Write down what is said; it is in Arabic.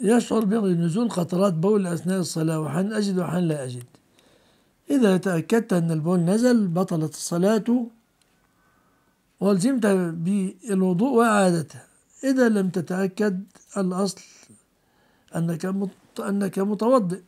يشعر بنزول قطرات بول أثناء الصلاة وحين أجد وحين لا أجد إذا تأكدت أن البول نزل بطلت الصلاة والزمت بالوضوء وإعادتها إذا لم تتأكد الأصل أنك أنك متوضئ